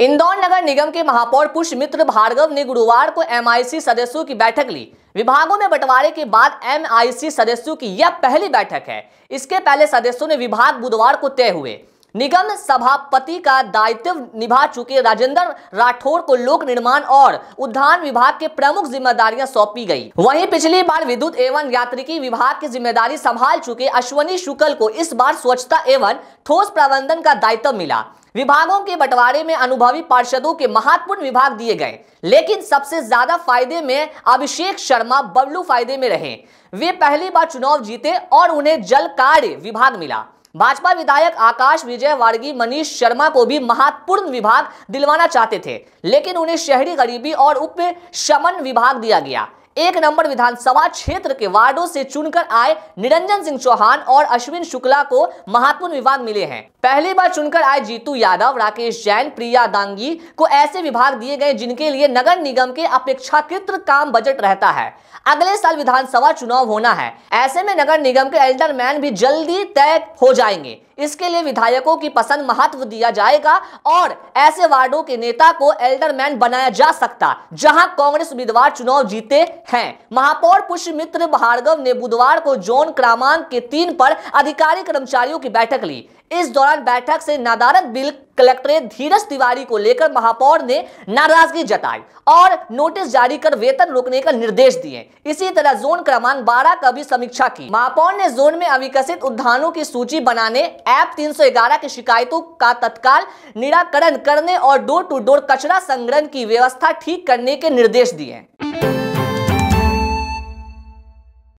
इंदौर नगर निगम के महापौर पुष्प मित्र भार्गव ने गुरुवार को एमआईसी सदस्यों की बैठक ली विभागों में बंटवारे के बाद एमआईसी सदस्यों की यह पहली बैठक है इसके पहले सदस्यों ने विभाग बुधवार को तय हुए निगम सभापति का दायित्व निभा चुके राजेंद्र राठौर को लोक निर्माण और उद्यान विभाग के प्रमुख जिम्मेदारियां सौंपी गई वहीं पिछली बार विद्युत एवं यात्रिकी विभाग की जिम्मेदारी संभाल चुके अश्वनी शुक्ल को इस बार स्वच्छता एवं ठोस प्रबंधन का दायित्व मिला विभागों के बंटवारे में अनुभवी पार्षदों के महत्वपूर्ण विभाग दिए गए लेकिन सबसे ज्यादा फायदे में अभिषेक शर्मा बबलू फायदे में रहे वे पहली बार चुनाव जीते और उन्हें जल कार्य विभाग मिला भाजपा विधायक आकाश विजय वार्गी मनीष शर्मा को भी महत्वपूर्ण विभाग दिलवाना चाहते थे लेकिन उन्हें शहरी गरीबी और उप शमन विभाग दिया गया एक नंबर विधानसभा क्षेत्र के वार्डों से चुनकर आए निरंजन सिंह चौहान और अश्विन शुक्ला को महत्वपूर्ण विभाग मिले हैं पहली बार चुनकर आए जीतू यादव राकेश जैन प्रिया दांगी को ऐसे विभाग दिए गए जिनके लिए नगर निगम के अपेक्षाकृत काम बजट रहता है अगले साल विधानसभा चुनाव होना है ऐसे में नगर निगम के एल्डरमैन भी जल्दी तय हो जाएंगे इसके लिए विधायकों की पसंद महत्व दिया जाएगा और ऐसे वार्डों के नेता को एल्डरमैन बनाया जा सकता जहां कांग्रेस उम्मीदवार चुनाव जीते हैं महापौर पुष्यमित्र भार्गव ने बुधवार को जोन क्रमांक के तीन पर अधिकारी कर्मचारियों की बैठक ली इस दौरान बैठक से नदारद बिल कलेक्टर धीरज तिवारी को लेकर महापौर ने नाराजगी जताई और नोटिस जारी कर वेतन रोकने का निर्देश दिए इसी तरह जोन क्रमांक 12 का भी समीक्षा की महापौर ने जोन में अविकसित उद्यानों की सूची बनाने एप 311 की शिकायतों का तत्काल निराकरण करने और डोर टू डोर कचरा संग्रहण की व्यवस्था ठीक करने के निर्देश दिए